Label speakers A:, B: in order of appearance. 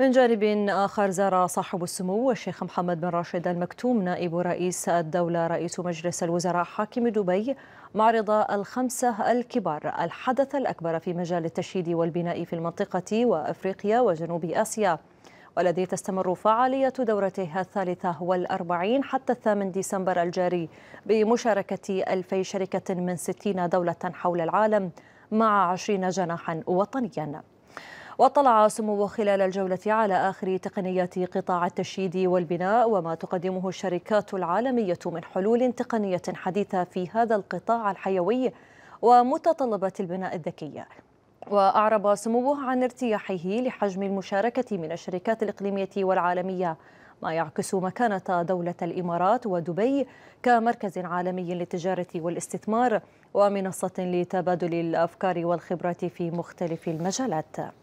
A: من جانب آخر زار صاحب السمو الشيخ محمد بن راشد المكتوم نائب رئيس الدولة رئيس مجلس الوزراء حاكم دبي معرض الخمسة الكبار الحدث الأكبر في مجال التشييد والبناء في المنطقة وأفريقيا وجنوب آسيا والذي تستمر فعالية دورته الثالثة والأربعين حتى الثامن ديسمبر الجاري بمشاركة ألفي شركة من ستين دولة حول العالم مع عشرين جناحا وطنيا واطلع سموه خلال الجولة على آخر تقنيات قطاع التشييد والبناء وما تقدمه الشركات العالمية من حلول تقنية حديثة في هذا القطاع الحيوي ومتطلبات البناء الذكية وأعرب سموه عن ارتياحه لحجم المشاركة من الشركات الإقليمية والعالمية ما يعكس مكانة دولة الإمارات ودبي كمركز عالمي للتجارة والاستثمار ومنصة لتبادل الأفكار والخبرات في مختلف المجالات